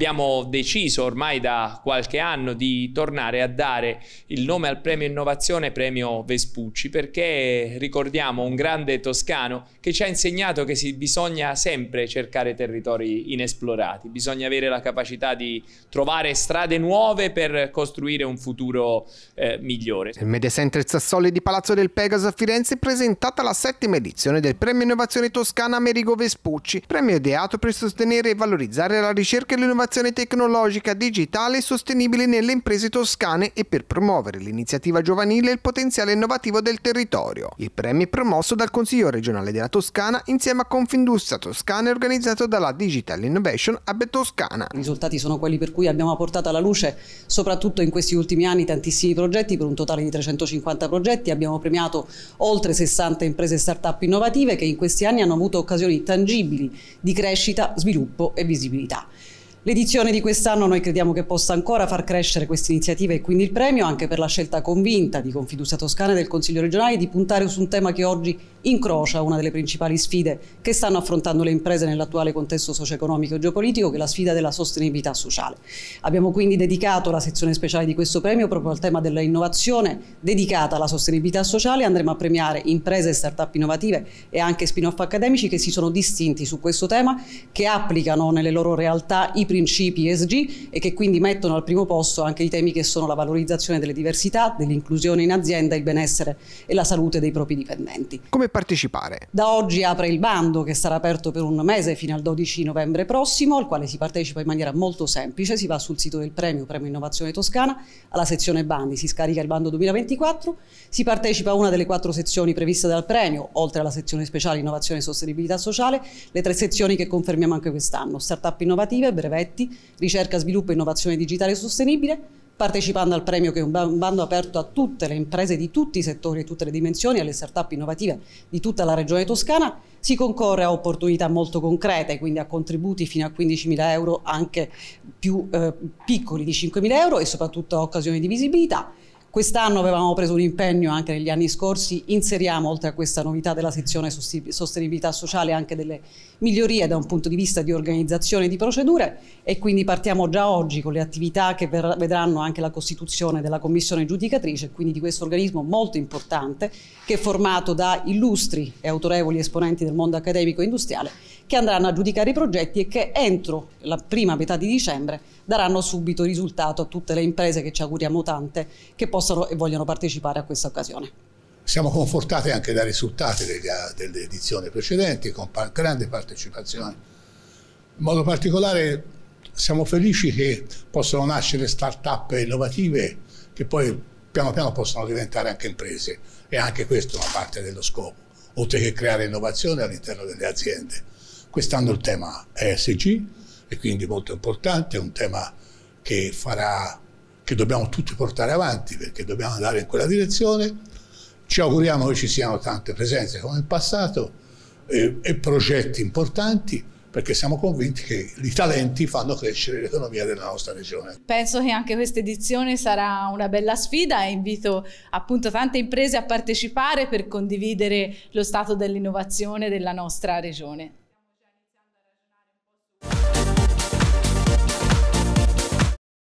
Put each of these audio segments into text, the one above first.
abbiamo deciso ormai da qualche anno di tornare a dare il nome al premio innovazione premio Vespucci perché ricordiamo un grande toscano che ci ha insegnato che si, bisogna sempre cercare territori inesplorati, bisogna avere la capacità di trovare strade nuove per costruire un futuro eh, migliore. Nel Medecenter Sassoli di Palazzo del Pegaso a Firenze è presentata la settima edizione del premio innovazione toscana Amerigo Vespucci, premio ideato per sostenere e valorizzare la ricerca e l'innovazione trasformazione tecnologica digitale e sostenibile nelle imprese toscane e per promuovere l'iniziativa giovanile e il potenziale innovativo del territorio. Il premio è promosso dal Consiglio regionale della Toscana insieme a Confindustria Toscana e organizzato dalla Digital Innovation Hub Toscana. I risultati sono quelli per cui abbiamo portato alla luce soprattutto in questi ultimi anni tantissimi progetti per un totale di 350 progetti, abbiamo premiato oltre 60 imprese e start-up innovative che in questi anni hanno avuto occasioni tangibili di crescita, sviluppo e visibilità. L'edizione di quest'anno noi crediamo che possa ancora far crescere questa iniziativa e quindi il premio anche per la scelta convinta di Confiducia Toscana e del Consiglio regionale di puntare su un tema che oggi incrocia una delle principali sfide che stanno affrontando le imprese nell'attuale contesto socio-economico e geopolitico che è la sfida della sostenibilità sociale. Abbiamo quindi dedicato la sezione speciale di questo premio proprio al tema dell'innovazione dedicata alla sostenibilità sociale andremo a premiare imprese e start-up innovative e anche spin-off accademici che si sono distinti su questo tema che applicano nelle loro realtà i principi ESG e che quindi mettono al primo posto anche i temi che sono la valorizzazione delle diversità, dell'inclusione in azienda, il benessere e la salute dei propri dipendenti. Come partecipare? Da oggi apre il bando che sarà aperto per un mese fino al 12 novembre prossimo, al quale si partecipa in maniera molto semplice, si va sul sito del premio, Premio Innovazione Toscana, alla sezione bandi, si scarica il bando 2024, si partecipa a una delle quattro sezioni previste dal premio, oltre alla sezione speciale Innovazione e Sostenibilità Sociale, le tre sezioni che confermiamo anche quest'anno, Startup Innovative, Brevetti, progetti, ricerca, sviluppo e innovazione digitale sostenibile, partecipando al premio che è un bando aperto a tutte le imprese di tutti i settori e tutte le dimensioni, alle start-up innovative di tutta la regione toscana, si concorre a opportunità molto concrete, quindi a contributi fino a 15.000 euro, anche più eh, piccoli di 5.000 euro e soprattutto a occasioni di visibilità Quest'anno avevamo preso un impegno anche negli anni scorsi, inseriamo oltre a questa novità della sezione sostenibilità sociale anche delle migliorie da un punto di vista di organizzazione e di procedure e quindi partiamo già oggi con le attività che vedranno anche la costituzione della commissione giudicatrice, quindi di questo organismo molto importante che è formato da illustri e autorevoli esponenti del mondo accademico e industriale che andranno a giudicare i progetti e che entro la prima metà di dicembre daranno subito risultato a tutte le imprese che ci auguriamo tante che possono possono e vogliono partecipare a questa occasione. Siamo confortati anche dai risultati delle, delle edizioni precedenti con par grande partecipazione. In modo particolare siamo felici che possano nascere start-up innovative che poi piano piano possono diventare anche imprese e anche questo è una parte dello scopo, oltre che creare innovazione all'interno delle aziende. Quest'anno il tema è ESG e quindi molto importante, è un tema che farà che dobbiamo tutti portare avanti perché dobbiamo andare in quella direzione. Ci auguriamo che ci siano tante presenze come in passato e, e progetti importanti perché siamo convinti che i talenti fanno crescere l'economia della nostra regione. Penso che anche questa edizione sarà una bella sfida e invito appunto tante imprese a partecipare per condividere lo stato dell'innovazione della nostra regione.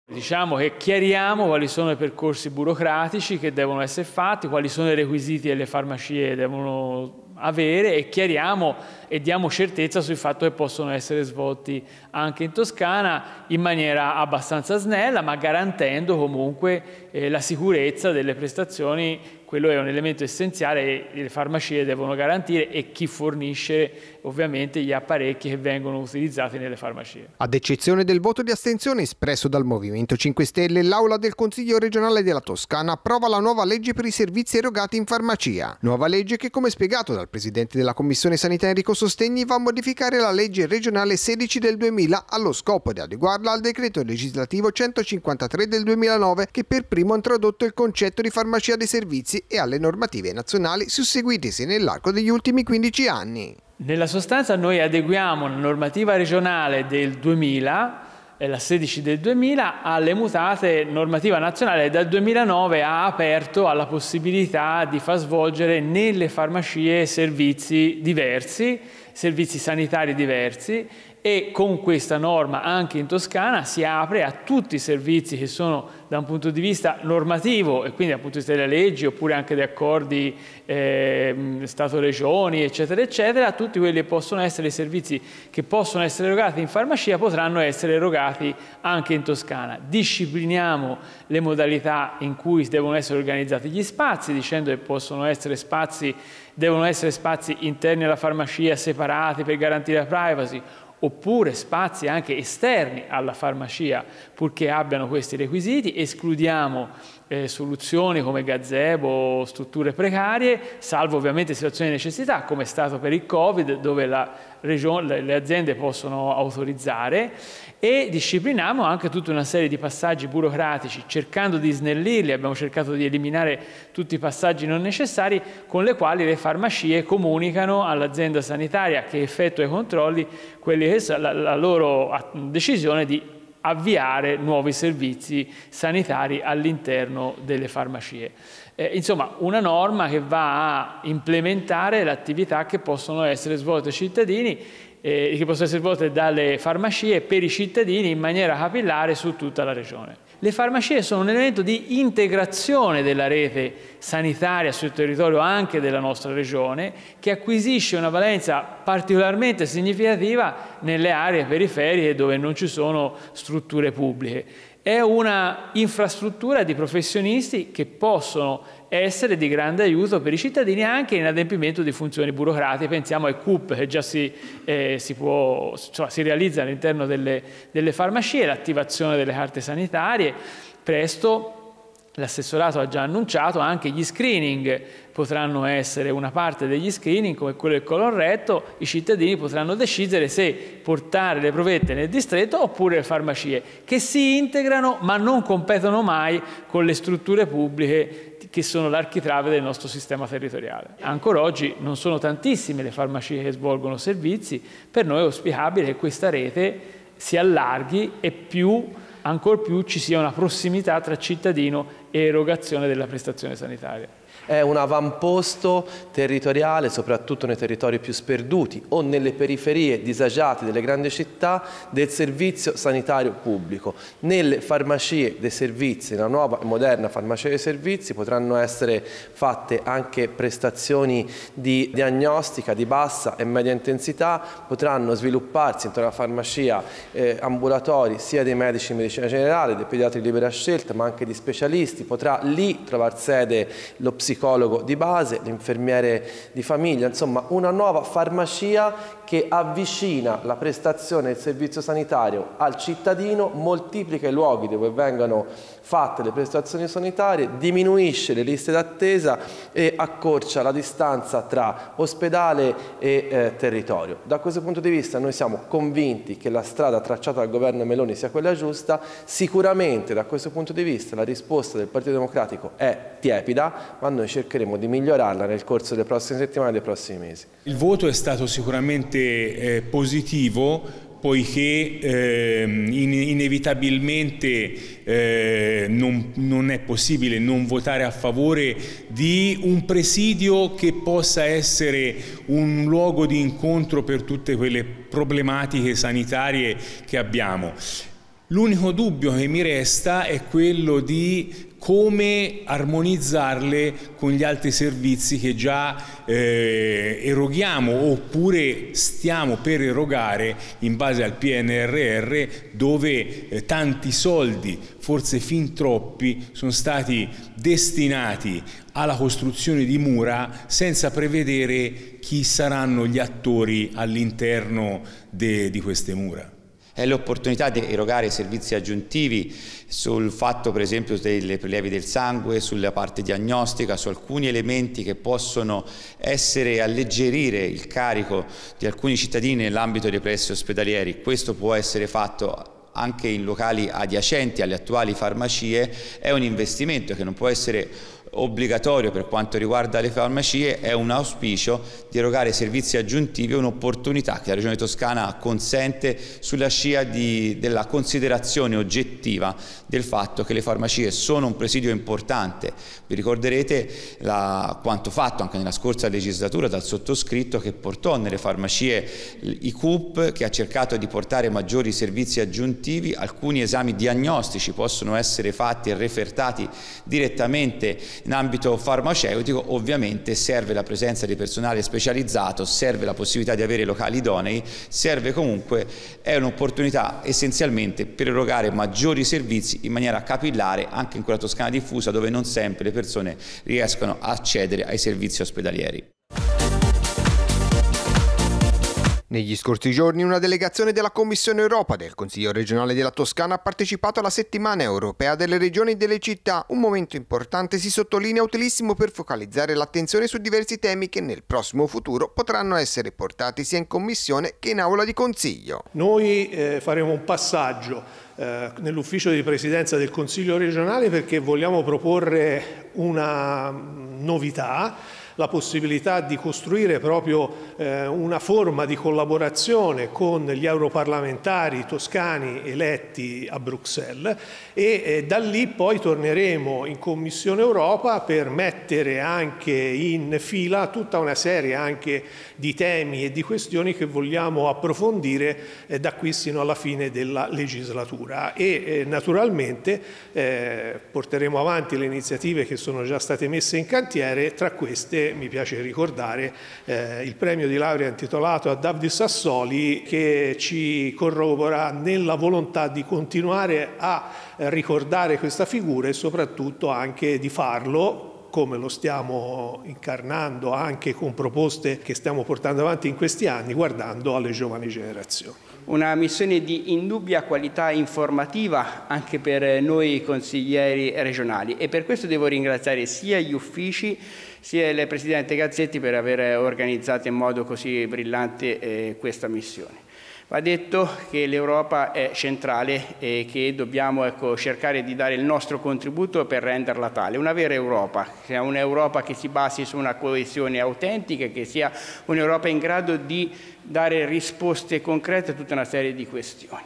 Diciamo che chiariamo quali sono i percorsi burocratici che devono essere fatti, quali sono i requisiti che le farmacie devono avere e chiariamo e diamo certezza sul fatto che possono essere svolti anche in Toscana in maniera abbastanza snella, ma garantendo comunque eh, la sicurezza delle prestazioni, quello è un elemento essenziale che le farmacie devono garantire e chi fornisce ovviamente gli apparecchi che vengono utilizzati nelle farmacie. Ad eccezione del voto di astensione espresso dal Movimento 5 Stelle, l'Aula del Consiglio regionale della Toscana approva la nuova legge per i servizi erogati in farmacia. Nuova legge che, come spiegato dal Presidente della Commissione Sanità Enrico Sostegni, va a modificare la legge regionale 16 del 2000 allo scopo di adeguarla al decreto legislativo 153 del 2009 che per primo ha introdotto il concetto di farmacia dei servizi e alle normative nazionali susseguitesi nell'arco degli ultimi 15 anni. Nella sostanza noi adeguiamo la normativa regionale del 2000, eh, la 16 del 2000, alle mutate normativa nazionale dal 2009 ha aperto alla possibilità di far svolgere nelle farmacie servizi diversi, servizi sanitari diversi e con questa norma anche in Toscana si apre a tutti i servizi che sono da un punto di vista normativo e quindi dal punto di vista delle leggi oppure anche di accordi eh, Stato-Regioni eccetera eccetera, tutti quelli che possono essere i servizi che possono essere erogati in farmacia potranno essere erogati anche in Toscana. Discipliniamo le modalità in cui devono essere organizzati gli spazi dicendo che possono essere spazi, devono essere spazi interni alla farmacia separati per garantire la privacy oppure spazi anche esterni alla farmacia, purché abbiano questi requisiti, escludiamo eh, soluzioni come gazebo, o strutture precarie, salvo ovviamente situazioni di necessità, come è stato per il Covid, dove regione, le aziende possono autorizzare, e discipliniamo anche tutta una serie di passaggi burocratici, cercando di snellirli, abbiamo cercato di eliminare tutti i passaggi non necessari, con le quali le farmacie comunicano all'azienda sanitaria che effettua i controlli quelli che, la, la loro decisione di avviare nuovi servizi sanitari all'interno delle farmacie. Eh, insomma, una norma che va a implementare l'attività che possono essere svolte cittadini eh, che possono essere svolte dalle farmacie per i cittadini in maniera capillare su tutta la regione. Le farmacie sono un elemento di integrazione della rete sanitaria sul territorio anche della nostra regione che acquisisce una valenza particolarmente significativa nelle aree periferiche dove non ci sono strutture pubbliche. È una infrastruttura di professionisti che possono essere di grande aiuto per i cittadini anche in adempimento di funzioni burocratiche. Pensiamo ai CUP che già si, eh, si, può, cioè, si realizza all'interno delle, delle farmacie, l'attivazione delle carte sanitarie. Presto L'assessorato ha già annunciato anche gli screening potranno essere una parte degli screening come quello del colon retto, i cittadini potranno decidere se portare le provette nel distretto oppure le farmacie che si integrano ma non competono mai con le strutture pubbliche che sono l'architrave del nostro sistema territoriale. Ancora oggi non sono tantissime le farmacie che svolgono servizi, per noi è auspicabile che questa rete si allarghi e più, ancor più ci sia una prossimità tra cittadino e erogazione della prestazione sanitaria. È un avamposto territoriale, soprattutto nei territori più sperduti o nelle periferie disagiate delle grandi città, del servizio sanitario pubblico. Nelle farmacie dei servizi, la nuova e moderna farmacia dei servizi, potranno essere fatte anche prestazioni di diagnostica di bassa e media intensità, potranno svilupparsi intorno alla farmacia eh, ambulatori sia dei medici di medicina generale, dei pediatri di libera scelta, ma anche di specialisti, potrà lì trovare sede lo psicologo psicologo di base, l'infermiere di famiglia, insomma una nuova farmacia che avvicina la prestazione del servizio sanitario al cittadino, moltiplica i luoghi dove vengono fatte le prestazioni sanitarie, diminuisce le liste d'attesa e accorcia la distanza tra ospedale e eh, territorio. Da questo punto di vista noi siamo convinti che la strada tracciata dal governo Meloni sia quella giusta, sicuramente da questo punto di vista la risposta del Partito Democratico è tiepida, ma anno e cercheremo di migliorarla nel corso delle prossime settimane e dei prossimi mesi. Il voto è stato sicuramente eh, positivo poiché eh, in, inevitabilmente eh, non, non, è possibile non votare a favore di un presidio che possa essere un luogo di incontro per tutte quelle problematiche sanitarie che abbiamo. L'unico dubbio che mi resta è quello di come armonizzarle con gli altri servizi che già eh, eroghiamo oppure stiamo per erogare in base al PNRR dove eh, tanti soldi, forse fin troppi, sono stati destinati alla costruzione di mura senza prevedere chi saranno gli attori all'interno di queste mura è l'opportunità di erogare servizi aggiuntivi sul fatto per esempio delle prelievi del sangue, sulla parte diagnostica, su alcuni elementi che possono essere alleggerire il carico di alcuni cittadini nell'ambito dei pressi ospedalieri. Questo può essere fatto anche in locali adiacenti alle attuali farmacie, è un investimento che non può essere obbligatorio per quanto riguarda le farmacie è un auspicio di erogare servizi aggiuntivi un'opportunità che la Regione Toscana consente sulla scia di, della considerazione oggettiva del fatto che le farmacie sono un presidio importante. Vi ricorderete la, quanto fatto anche nella scorsa legislatura dal sottoscritto che portò nelle farmacie i CUP che ha cercato di portare maggiori servizi aggiuntivi, alcuni esami diagnostici possono essere fatti e refertati direttamente in ambito farmaceutico ovviamente serve la presenza di personale specializzato, serve la possibilità di avere locali idonei, serve comunque, è un'opportunità essenzialmente per erogare maggiori servizi in maniera capillare anche in quella Toscana diffusa dove non sempre le persone riescono a accedere ai servizi ospedalieri. Negli scorsi giorni una delegazione della Commissione Europa del Consiglio regionale della Toscana ha partecipato alla settimana europea delle regioni e delle città, un momento importante si sottolinea utilissimo per focalizzare l'attenzione su diversi temi che nel prossimo futuro potranno essere portati sia in Commissione che in Aula di Consiglio. Noi eh, faremo un passaggio eh, nell'ufficio di presidenza del Consiglio regionale perché vogliamo proporre una novità, la possibilità di costruire proprio eh, una forma di collaborazione con gli europarlamentari toscani eletti a Bruxelles e eh, da lì poi torneremo in Commissione Europa per mettere anche in fila tutta una serie anche di temi e di questioni che vogliamo approfondire eh, da qui sino alla fine della legislatura e eh, naturalmente eh, porteremo avanti le iniziative che sono sono già state messe in cantiere, tra queste mi piace ricordare eh, il premio di laurea intitolato a Davide Sassoli che ci corrobora nella volontà di continuare a ricordare questa figura e soprattutto anche di farlo come lo stiamo incarnando anche con proposte che stiamo portando avanti in questi anni guardando alle giovani generazioni una missione di indubbia qualità informativa anche per noi consiglieri regionali e per questo devo ringraziare sia gli uffici sia il Presidente Gazzetti per aver organizzato in modo così brillante eh, questa missione. Va detto che l'Europa è centrale e che dobbiamo ecco, cercare di dare il nostro contributo per renderla tale, una vera Europa, un'Europa che si basi su una coesione autentica, che sia un'Europa in grado di dare risposte concrete a tutta una serie di questioni.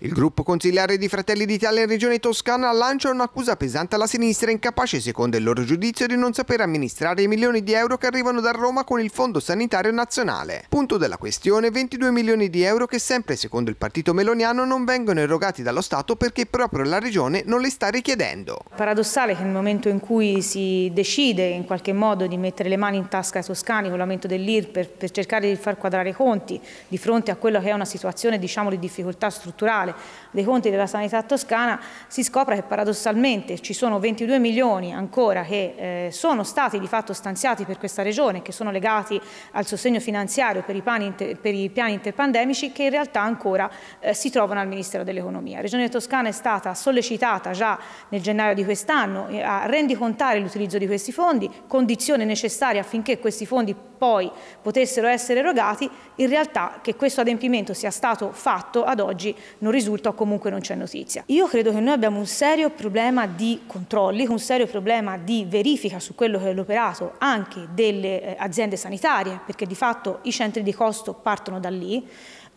Il gruppo consigliare di Fratelli d'Italia in Regione Toscana lancia un'accusa pesante alla sinistra incapace, secondo il loro giudizio, di non saper amministrare i milioni di euro che arrivano da Roma con il Fondo Sanitario Nazionale. Punto della questione 22 milioni di euro che sempre, secondo il partito meloniano, non vengono erogati dallo Stato perché proprio la Regione non le sta richiedendo. Paradossale che nel momento in cui si decide in qualche modo di mettere le mani in tasca ai toscani con l'aumento dell'IR per, per cercare di far quadrare i conti di fronte a quello che è una situazione diciamo, di difficoltà strutturale Generale dei Conti della Sanità Toscana, si scopre che paradossalmente ci sono 22 milioni ancora che eh, sono stati di fatto stanziati per questa regione, che sono legati al sostegno finanziario per i, inter, per i piani interpandemici, che in realtà ancora eh, si trovano al Ministero dell'Economia. La Regione Toscana è stata sollecitata già nel gennaio di quest'anno eh, a rendicontare l'utilizzo di questi fondi, condizione necessaria affinché questi fondi poi potessero essere erogati, in realtà che questo adempimento sia stato fatto ad oggi non risulta o comunque non c'è notizia. Io credo che noi abbiamo un serio problema di controlli, un serio problema di verifica su quello che è l'operato anche delle eh, aziende sanitarie, perché di fatto i centri di costo partono da lì,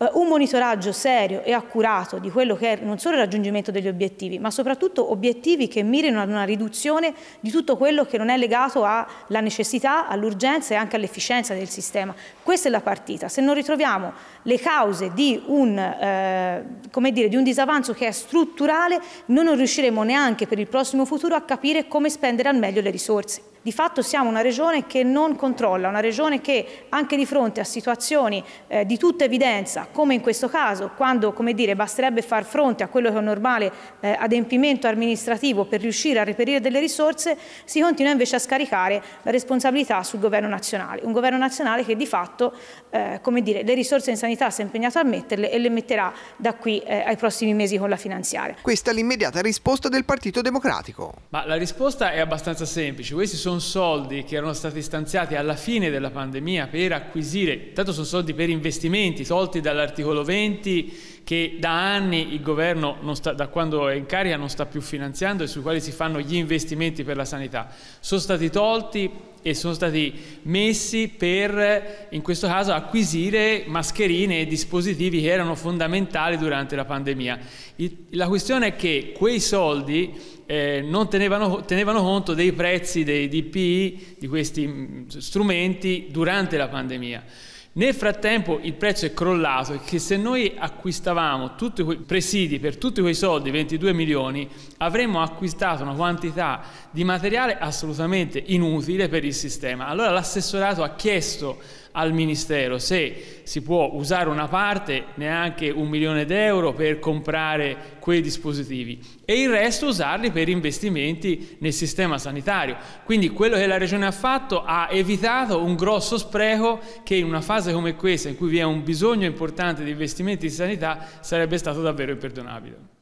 eh, un monitoraggio serio e accurato di quello che è non solo il raggiungimento degli obiettivi, ma soprattutto obiettivi che mirino ad una riduzione di tutto quello che non è legato alla necessità, all'urgenza e anche all'efficienza del sistema. Questa è la partita. Se non ritroviamo le cause di un, eh, dire, di un disavanzo che è strutturale, noi non riusciremo neanche per il prossimo futuro a capire come spendere al meglio le risorse. Di fatto siamo una regione che non controlla, una regione che anche di fronte a situazioni eh, di tutta evidenza, come in questo caso, quando dire, basterebbe far fronte a quello che è un normale eh, adempimento amministrativo per riuscire a reperire delle risorse, si continua invece a scaricare la responsabilità sul governo nazionale. Un governo nazionale che di fatto eh, dire, le risorse in sanità si è impegnato a metterle e le metterà da qui eh, ai prossimi mesi con la finanziaria. Questa è l'immediata risposta del Partito Democratico. Ma la risposta è abbastanza semplice. Questi sono sono soldi che erano stati stanziati alla fine della pandemia per acquisire, tanto sono soldi per investimenti, tolti dall'articolo 20 che da anni il governo, sta, da quando è in carica, non sta più finanziando e sui quali si fanno gli investimenti per la sanità. Sono stati tolti e sono stati messi per, in questo caso, acquisire mascherine e dispositivi che erano fondamentali durante la pandemia. la questione è che quei soldi eh, non tenevano, tenevano, conto dei prezzi dei DPI, di questi mm, strumenti, durante la pandemia. Nel frattempo il prezzo è crollato e se noi acquistavamo tutti quei presidi per tutti quei soldi, 22 milioni, avremmo acquistato una quantità di materiale assolutamente inutile per il sistema. Allora l'assessorato ha chiesto al Ministero se si può usare una parte, neanche un milione d'euro, per comprare quei dispositivi e il resto usarli per investimenti nel sistema sanitario. Quindi quello che la Regione ha fatto ha evitato un grosso spreco che in una fase come questa, in cui vi è un bisogno importante di investimenti in sanità, sarebbe stato davvero imperdonabile.